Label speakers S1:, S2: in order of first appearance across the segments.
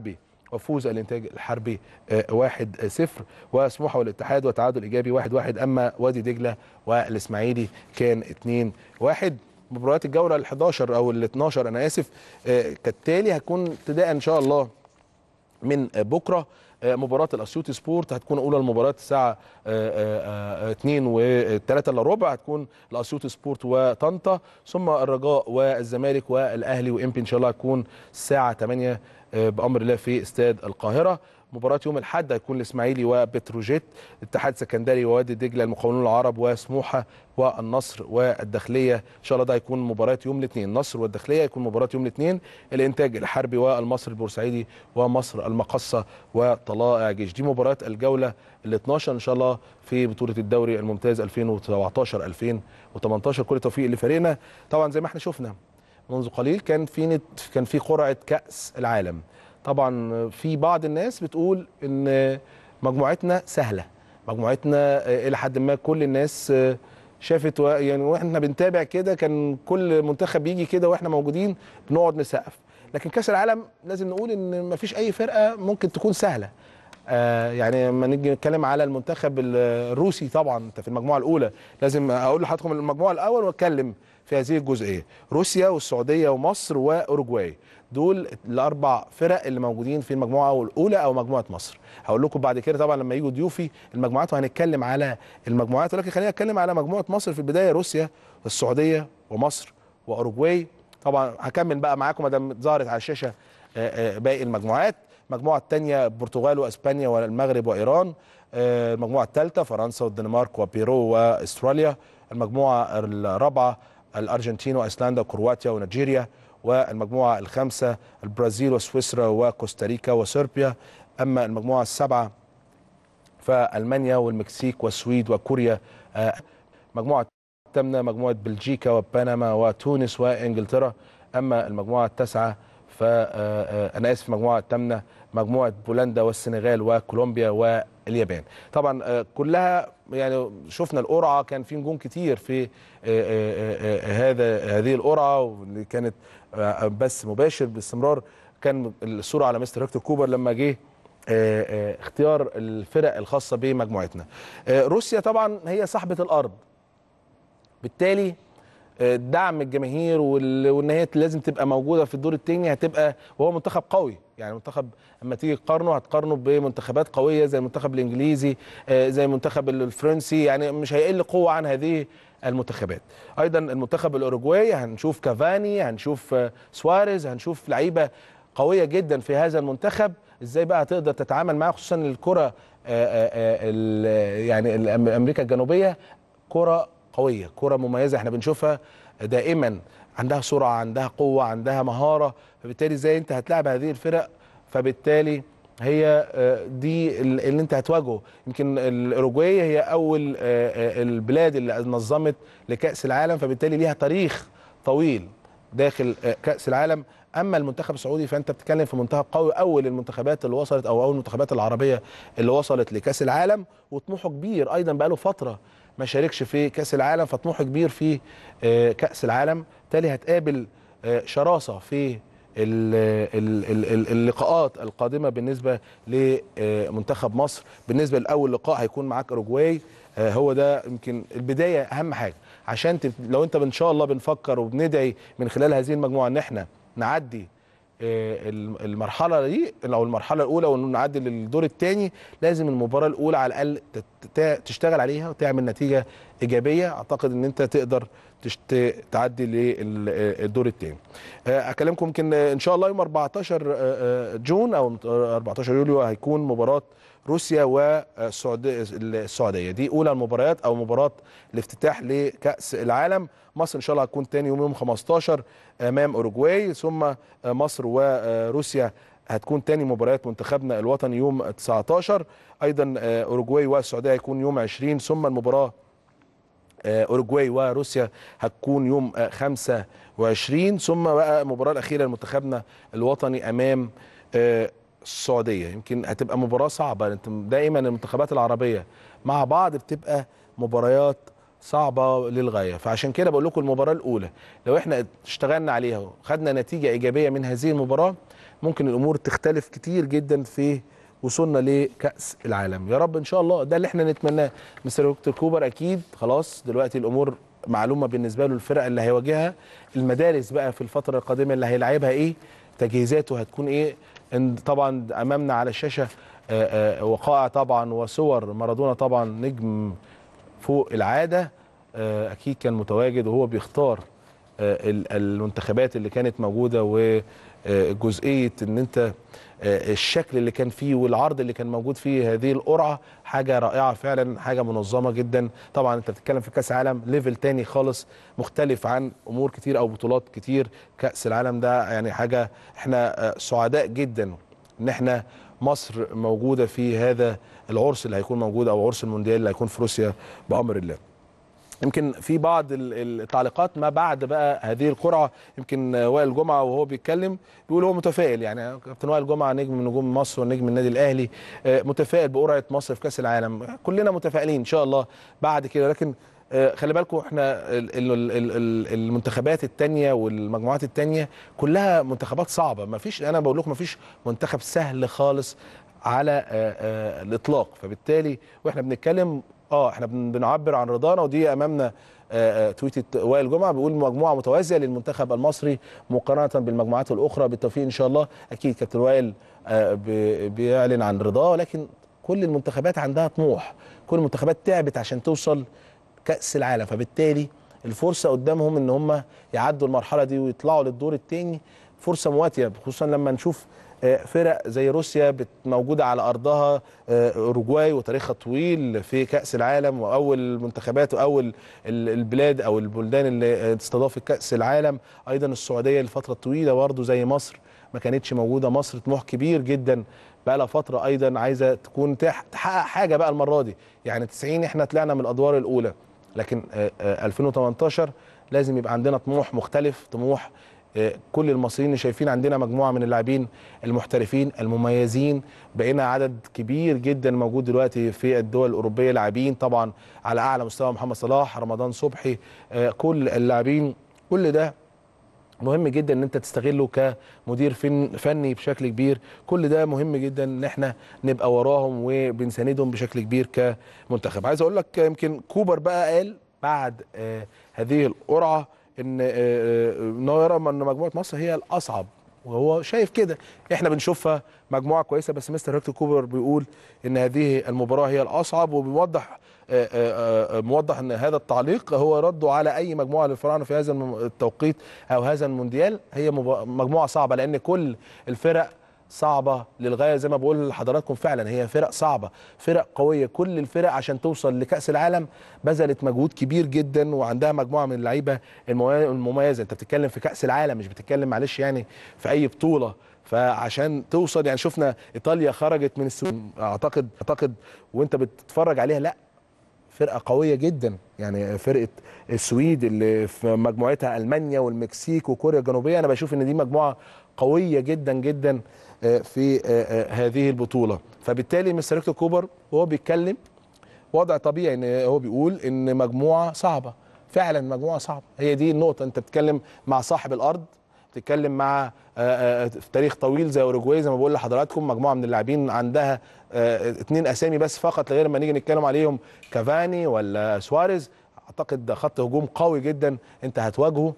S1: الحربي وفوز الانتاج الحربي 1-0 آه، وسموحه والاتحاد وتعادل ايجابي 1-1 اما وادي دجله والاسماعيلي كان 2-1 مباريات الجوله ال 11 او ال 12 انا اسف آه، كالتالي هتكون ابتداء ان شاء الله من بكره آه، مباراه الاسيوطي سبورت هتكون اولى المباريات الساعه 2 و 3 الا ربع هتكون الاسيوطي سبورت وطنطا ثم الرجاء والزمالك والاهلي وامبي ان شاء الله هتكون الساعه 8 بامر الله في استاد القاهره مباراه يوم الاحد هيكون الاسماعيلي وبتروجيت اتحاد سكندري ووادي دجله المقاولون العرب وسموحه والنصر والداخليه ان شاء الله ده هيكون مباراه يوم الاثنين النصر والداخليه هيكون مباراه يوم الاثنين الانتاج الحربي والمصري البورسعيدي ومصر المقصه وطلائع جيش دي مباراه الجوله ال 12 ان شاء الله في بطوله الدوري الممتاز 2017 2018 كل التوفيق لفريقنا طبعا زي ما احنا شفنا منذ قليل كان في نت كان في قرعه كاس العالم طبعا في بعض الناس بتقول ان مجموعتنا سهله مجموعتنا آه، الى حد ما كل الناس آه، شافت و... يعني واحنا بنتابع كده كان كل منتخب بيجي كده واحنا موجودين بنقعد نسقف لكن كاس العالم لازم نقول ان ما فيش اي فرقه ممكن تكون سهله آه يعني لما نيجي نتكلم على المنتخب الروسي طبعا انت في المجموعه الاولى لازم اقول لحضراتكم المجموعه الاول واتكلم في هذه الجزئيه روسيا والسعوديه ومصر واوروجواي دول الاربع فرق اللي موجودين في المجموعه الاولى او مجموعه مصر هقول لكم بعد كده طبعا لما يجوا ضيوفي المجموعات وهنتكلم على المجموعات ولكن خلينا نتكلم على مجموعه مصر في البدايه روسيا والسعوديه ومصر واوروجواي طبعا هكمل بقى معاكم ما دام ظهرت على الشاشه آه، آه، باقي المجموعات المجموعه الثانيه البرتغال واسبانيا والمغرب وايران آه، المجموعه الثالثه فرنسا والدنمارك وبيرو واستراليا المجموعه الرابعه الأرجنتين وأيسلندا وكرواتيا ونيجيريا والمجموعة الخامسة البرازيل وسويسرا وكوستاريكا وصربيا أما المجموعة السابعه فألمانيا والمكسيك والسويد وكوريا آه، مجموعة الثامنة مجموعة بلجيكا وبنما وتونس وإنجلترا أما المجموعة التاسعة فأنا آه، آه، آسف المجموعة الثامنة مجموعة بولندا والسنغال وكولومبيا اليابان طبعا آه، كلها يعني شفنا القرعه كان في نجوم كتير في آه، آه، هذا هذه القرعه واللي كانت بس مباشر باستمرار كان الصوره على مستر هكتور كوبر لما جه اختيار الفرق الخاصه بمجموعتنا روسيا طبعا هي صاحبه الارض بالتالي دعم الجماهير وان هي لازم تبقى موجوده في الدور الثاني هتبقى وهو منتخب قوي يعني منتخب اما تيجي تقارنه هتقارنه بمنتخبات قويه زي المنتخب الانجليزي آه، زي المنتخب الفرنسي يعني مش هيقل قوه عن هذه المنتخبات ايضا المنتخب الاوروجواي هنشوف كافاني هنشوف آه، سواريز هنشوف لعيبه قويه جدا في هذا المنتخب ازاي بقى هتقدر تتعامل معاه خصوصا الكره آه، يعني امريكا الجنوبيه كره قويه كره مميزه احنا بنشوفها دائما عندها سرعه عندها قوه عندها مهاره فبالتالي ازاي انت هتلاعب هذه الفرق فبالتالي هي آه، دي اللي انت هتواجهه يمكن الاوروجواي هي اول آه، آه، البلاد اللي نظمت لكاس العالم فبالتالي ليها تاريخ طويل داخل كاس العالم اما المنتخب السعودي فانت بتتكلم في منتخب قوي اول المنتخبات اللي وصلت او اول المنتخبات العربيه اللي وصلت لكاس العالم وطموحه كبير ايضا بقاله فتره ما شاركش في كاس العالم فطموحه كبير في آه، كاس العالم بالتالي هتقابل آه، شراسه في اللقاءات القادمه بالنسبه لمنتخب آه، مصر بالنسبه لاول لقاء هيكون معاك اوروجواي هو ده يمكن البدايه اهم حاجه عشان لو انت ان شاء الله بنفكر وبندعي من خلال هذه المجموعه ان احنا نعدي آه، المرحله دي او المرحله الاولى ونعدي للدور الثاني لازم المباراه الاولى على الاقل تشتغل عليها وتعمل نتيجه ايجابيه اعتقد ان انت تقدر تعدي للدور آه، الثاني آه، اكلمكم يمكن ان شاء الله يوم 14 جون او 14 يوليو هيكون مباراه روسيا والسعوديه آه، دي اولى المباريات او مباراه الافتتاح لكاس العالم مصر ان شاء الله هتكون تاني يوم يوم 15 امام اوروجواي ثم آه، مصر وروسيا آه، هتكون تاني مباريات منتخبنا الوطني يوم 19 ايضا اوروجواي والسعوديه هيكون يوم 20 ثم المباراه اوروجواي وروسيا هتكون يوم 25 ثم بقى المباراه الاخيره لمنتخبنا الوطني امام السعوديه يمكن هتبقى مباراه صعبه انت دائما المنتخبات العربيه مع بعض بتبقى مباريات صعبه للغايه فعشان كده بقول لكم المباراه الاولى لو احنا اشتغلنا عليها وخدنا نتيجه ايجابيه من هذه المباراه ممكن الامور تختلف كتير جدا في وصولنا لكاس العالم يا رب ان شاء الله ده اللي احنا نتمناه مستر دكتور كوبر اكيد خلاص دلوقتي الامور معلومه بالنسبه له الفرق اللي هيواجهها المدارس بقى في الفتره القادمه اللي هيلعبها ايه تجهيزاته هتكون ايه ان طبعا امامنا على الشاشه آه، آه، وقائع طبعا وصور مارادونا طبعا نجم فوق العاده آه، اكيد كان متواجد وهو بيختار المنتخبات اللي كانت موجوده جزئيه ان انت آه، الشكل اللي كان فيه والعرض اللي كان موجود فيه هذه القرعه حاجه رائعه فعلا حاجه منظمه جدا طبعا انت بتتكلم في كاس عالم ليفل تاني خالص مختلف عن امور كتير او بطولات كتير كاس العالم ده يعني حاجه احنا آه، سعداء جدا ان احنا مصر موجوده في هذا العرس اللي هيكون موجود او عرس المونديال اللي هيكون في روسيا بامر الله يمكن في بعض التعليقات ما بعد بقى هذه القرعه يمكن وائل جمعه وهو بيتكلم بيقول هو متفائل يعني كابتن وائل جمعه نجم من نجوم مصر ونجم النادي الاهلي آه، متفائل بقرعه مصر في كاس العالم كلنا متفائلين ان شاء الله بعد كده لكن آه، خلي بالكم احنا المنتخبات الثانيه والمجموعات الثانيه كلها منتخبات صعبة ما فيش انا بقول لكم ما فيش منتخب سهل خالص على آه، الاطلاق فبالتالي واحنا بنتكلم اه احنا بنعبر عن رضانا ودي امامنا آه، آه، تويتة وائل جمعة بيقول مجموعة متوازية للمنتخب المصري مقارنة بالمجموعات الأخرى بالتوفيق إن شاء الله أكيد كابتن وائل آه، بيعلن عن رضاه ولكن كل المنتخبات عندها طموح كل المنتخبات تعبت عشان توصل كأس العالم فبالتالي الفرصة قدامهم إن هم يعدوا المرحلة دي ويطلعوا للدور الثاني فرصة مواتية خصوصا لما نشوف آه، فرق زي روسيا موجوده على ارضها آه، اوروجواي وتاريخها طويل في كاس العالم واول المنتخبات واول البلاد او البلدان اللي استضافت كاس العالم ايضا السعوديه لفتره طويله برضه زي مصر ما كانتش موجوده مصر طموح كبير جدا بقى لها فتره ايضا عايزه تكون تحقق حاجه بقى المره دي يعني 90 احنا طلعنا من الادوار الاولى لكن 2018 آه، لازم يبقى عندنا طموح مختلف طموح كل المصريين شايفين عندنا مجموعه من اللاعبين المحترفين المميزين بقينا عدد كبير جدا موجود دلوقتي في الدول الاوروبيه لاعبين طبعا على اعلى مستوى محمد صلاح رمضان صبحي آه، كل اللاعبين كل ده مهم جدا ان انت تستغله كمدير فني بشكل كبير كل ده مهم جدا ان احنا نبقى وراهم وبنساندهم بشكل كبير كمنتخب عايز اقول لك يمكن كوبر بقى قال بعد آه، هذه القرعه ان آه، آه، ان هو يرى ان مجموعه مصر هي الاصعب وهو شايف كده احنا بنشوفها مجموعه كويسه بس مستر هيكتور كوبر بيقول ان هذه المباراه هي الاصعب وبيوضح آه، موضح ان هذا التعليق هو رده على اي مجموعه للفراعنه في هذا التوقيت او هذا المونديال هي مجموعه صعبه لان كل الفرق صعبه للغايه زي ما بقول لحضراتكم فعلا هي فرق صعبه فرق قويه كل الفرق عشان توصل لكاس العالم بذلت مجهود كبير جدا وعندها مجموعه من اللعيبه المميزه انت بتتكلم في كاس العالم مش بتتكلم معلش يعني في اي بطوله فعشان توصل يعني شفنا ايطاليا خرجت من السويد اعتقد اعتقد وانت بتتفرج عليها لا فرقه قويه جدا يعني فرقه السويد اللي في مجموعتها المانيا والمكسيك وكوريا الجنوبيه انا بشوف ان دي مجموعه قويه جدا جدا آه، في آه، آه، هذه البطوله فبالتالي مستر هيكتور كوبر وهو بيتكلم وضع طبيعي ان هو بيقول ان مجموعه صعبه فعلا مجموعه صعبه هي دي النقطه انت بتتكلم مع صاحب الارض بتتكلم مع في تاريخ طويل زي اوروجواي زي ما بقول لحضراتكم مجموعه من اللاعبين عندها اثنين اسامي بس فقط لغير ما نيجي نتكلم عليهم كافاني ولا سواريز اعتقد خط هجوم قوي جدا انت هتواجهه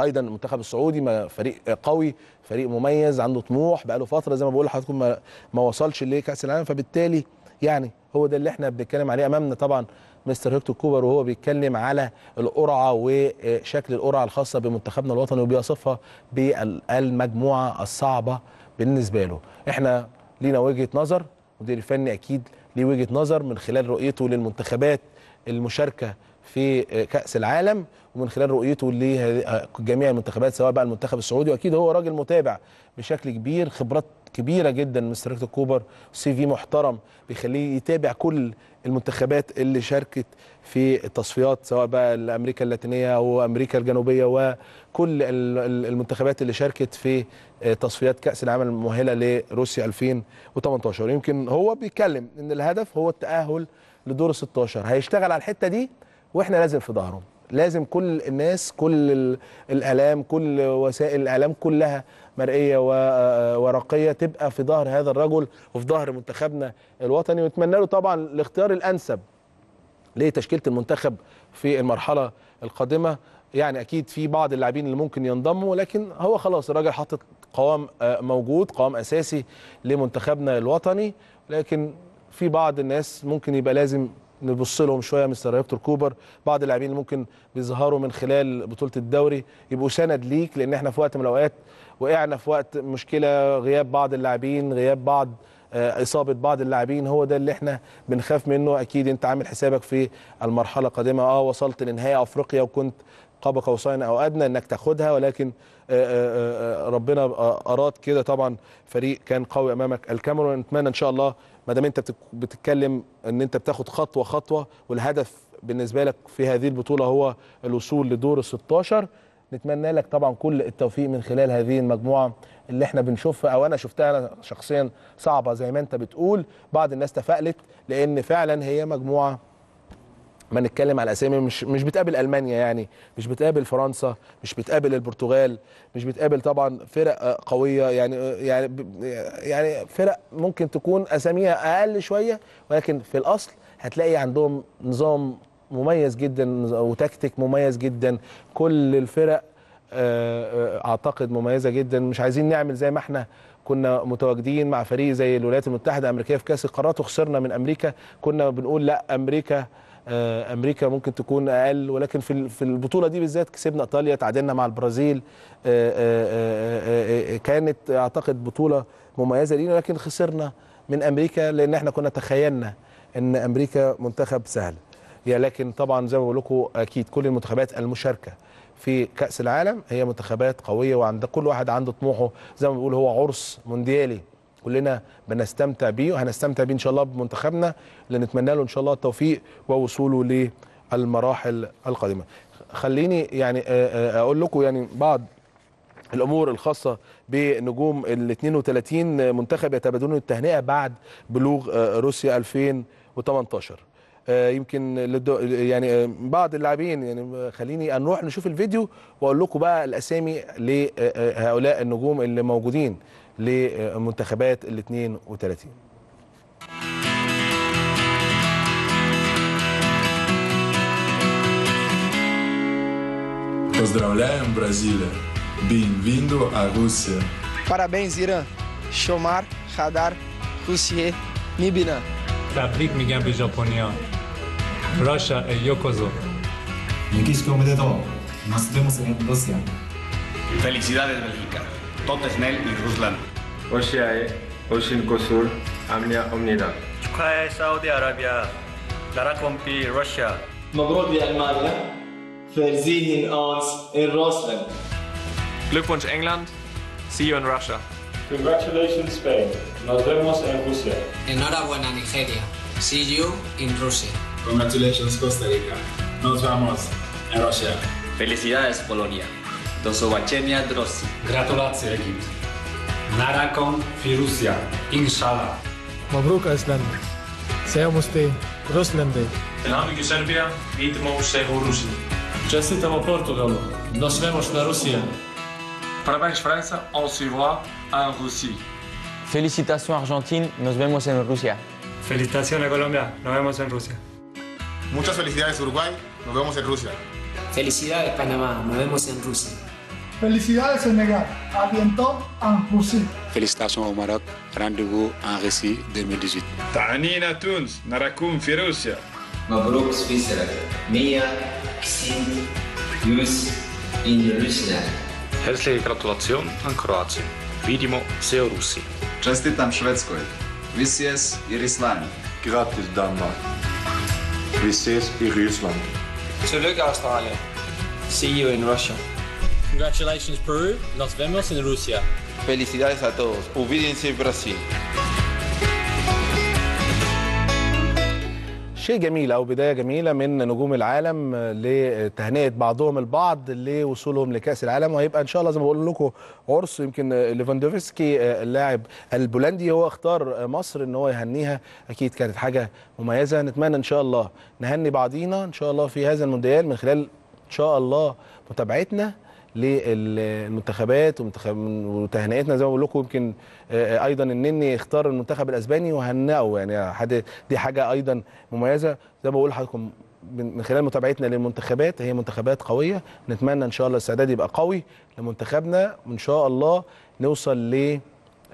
S1: ايضا المنتخب السعودي فريق قوي فريق مميز عنده طموح بقاله فتره زي ما بقول لحضراتكم ما, ما وصلش لكاس العالم فبالتالي يعني هو ده اللي احنا بنتكلم عليه امامنا طبعا مستر هيكتور كوبر وهو بيتكلم على القرعه وشكل القرعه الخاصه بمنتخبنا الوطني وبيصفها بالمجموعه الصعبه بالنسبه له احنا لينا وجهه نظر المدير الفني اكيد ليه وجهه نظر من خلال رؤيته للمنتخبات المشاركه في كاس العالم ومن خلال رؤيته لجميع المنتخبات سواء بقى المنتخب السعودي واكيد هو راجل متابع بشكل كبير خبرات كبيره جدا مستر هيكتور كوبر سي في محترم بيخليه يتابع كل المنتخبات اللي شاركت في التصفيات سواء بقى امريكا اللاتينيه وامريكا الجنوبيه وكل المنتخبات اللي شاركت في تصفيات كاس العالم المؤهله لروسيا 2018 يمكن هو بيتكلم ان الهدف هو التاهل لدور 16 هيشتغل على الحته دي واحنا لازم في ظهرهم لازم كل الناس كل الاعلام كل وسائل الاعلام كلها مرئيه وورقيه آه، تبقى في ظهر هذا الرجل وفي ظهر منتخبنا الوطني ونتمنى له طبعا الاختيار الانسب لتشكيله المنتخب في المرحله القادمه يعني اكيد في بعض اللاعبين اللي ممكن ينضموا لكن هو خلاص الراجل حاطط قوام آه، موجود قوام اساسي لمنتخبنا الوطني لكن في بعض الناس ممكن يبقى لازم نبص لهم شويه مستر هيكتور كوبر بعض اللاعبين اللي ممكن بيظهروا من خلال بطوله الدوري يبقوا سند ليك لان احنا في وقت من الاوقات وقعنا في وقت مشكله غياب بعض اللاعبين غياب بعض آه، اصابه بعض اللاعبين هو ده اللي احنا بنخاف منه اكيد انت عامل حسابك في المرحله القادمه اه وصلت لنهائي افريقيا وكنت قاب قوسين او ادنى انك تاخدها ولكن آه، آه، ربنا اراد كده طبعا فريق كان قوي امامك الكاميرون نتمنى ان شاء الله ما دام انت بتتكلم ان انت بتاخد خطوه خطوه والهدف بالنسبه لك في هذه البطوله هو الوصول لدور ال 16 نتمنى لك طبعا كل التوفيق من خلال هذه المجموعه اللي احنا بنشوفها او انا شفتها انا شخصيا صعبه زي ما انت بتقول بعض الناس تفائلت لان فعلا هي مجموعه ما نتكلم على اسامي مش مش بتقابل المانيا يعني مش بتقابل فرنسا مش بتقابل البرتغال مش بتقابل طبعا فرق قويه يعني يعني يعني فرق ممكن تكون اساميها اقل شويه ولكن في الاصل هتلاقي عندهم نظام مميز جدا وتكتيك مميز جدا كل الفرق آه، آه، اعتقد مميزه جدا مش عايزين نعمل زي ما احنا كنا متواجدين مع فريق زي الولايات المتحده الامريكيه في كاس القارات وخسرنا من امريكا كنا بنقول لا امريكا آه، امريكا ممكن تكون اقل ولكن في في البطوله دي بالذات كسبنا ايطاليا تعادلنا مع البرازيل آه، آه، كانت اعتقد بطوله مميزه لينا لكن خسرنا من امريكا لان احنا كنا تخيلنا ان امريكا منتخب سهل يا لكن طبعا زي ما بقول لكم اكيد كل المنتخبات المشاركه في كاس العالم هي منتخبات قويه وعند كل واحد عنده طموحه زي ما بيقول هو عرس مونديالي كلنا بنستمتع بيه وهنستمتع بيه ان شاء الله بمنتخبنا اللي نتمنى له ان شاء الله التوفيق ووصوله للمراحل القادمه خليني يعني آه، آه، اقول لكم يعني بعض الامور الخاصه بنجوم ال 32 منتخب يتبادلون التهنئه بعد بلوغ آه، روسيا 2018 يمكن يعني بعض اللاعبين يعني خليني نروح نشوف الفيديو واقول لكم بقى الاسامي لهؤلاء النجوم اللي موجودين لمنتخبات ال 32 Поздравляем, Бразилия! Bem-vindo à Rússia! Parabéns, Irã! Shomar, Hadar, Russier, Mibina. تبریک میگم به ژاپنیا. راشا یوکوزو. Mexico, me dedo. Nos vemos en Rusia. Felicidades, Bélgica. Totesnel y Ruslan. Oshin Amnia Amnia Omnida. 축하해 Saudi Arabia, 러시아. Russia. يا Alemania, Ferzini, Oz, en Rusland. Glückwunsch England. See you in Russia. Congratulations Spain. Nos vemos en Rusia. Enhorabuena Nigeria. See you in Russia. Congratulations Costa Rica. Nos vemos en Rusia. Felicidades Polonia. Do zobaczenia Rusia! Gratulacje Egipt. Narakon Firusja. Inshallah. Mabruk Iceland. Sejamusti Ruslandy. Selamiki Serbia. Vidimo się u Rusji. de Portugalu. Nos vemos na Rusija. Parabéns Francia! On se en Rusia! ¡Felicitaciones, Argentina! Nos vemos en Rusia. Felicitaciones Colombia. Nos vemos en Rusia. Muchas felicidades Uruguay. Nos vemos en Rusia. Felicidades Panamá. Nos vemos en Rusia. Felicidades Senegal, A bientôt en Russie. Félicitations au Maroc, rendez-vous en Russie 2018. تعنينا تونس نراكم في روسيا. مبروك Mia, Xin, Jus, in Russland. Herzliche Gratulation an Kroatien. Vidimo se u Rusiji. Čestitam Švedskoj. Vi i Rislani. Gratis Danmark. Vi ses i Ryssland. Zurück Australien. See you in Russia. Congratulations Peru, nos vemos en Rusia. Felicidades a todos. Uvidense Brasil. شيء جميل او بدايه جميله من نجوم العالم لتهنئه بعضهم البعض لوصولهم لكاس العالم وهيبقى ان شاء الله زي ما بقول لكم عرس يمكن ليفاندوفسكي آه، اللاعب البولندي هو اختار مصر ان هو يهنيها اكيد كانت حاجه مميزه نتمنى ان شاء الله نهني بعضينا ان شاء الله في هذا المونديال من خلال ان شاء الله متابعتنا للمنتخبات وتهنئتنا زي ما بقول لكم يمكن آه، ايضا النني اختار المنتخب الاسباني وهنئه يعني حد دي حاجه ايضا مميزه زي ما بقول لحضراتكم من خلال متابعتنا للمنتخبات هي منتخبات قويه نتمنى ان شاء الله الاستعداد يبقى قوي لمنتخبنا وان شاء الله نوصل ل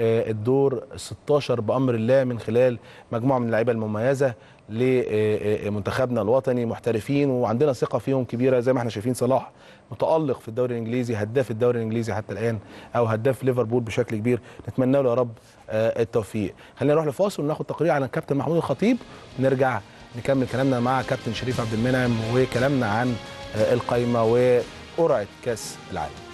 S1: آه، الدور 16 بامر الله من خلال مجموعه من اللعيبه المميزه لمنتخبنا الوطني محترفين وعندنا ثقه فيهم كبيره زي ما احنا شايفين صلاح متالق في الدوري الانجليزي هداف الدوري الانجليزي حتى الان او هداف ليفربول بشكل كبير نتمنى له يا رب آه، التوفيق خلينا نروح لفاصل وناخد تقرير عن الكابتن محمود الخطيب نرجع نكمل كلامنا مع كابتن شريف عبد المنعم وكلامنا عن آه، القايمه وقرعه كاس العالم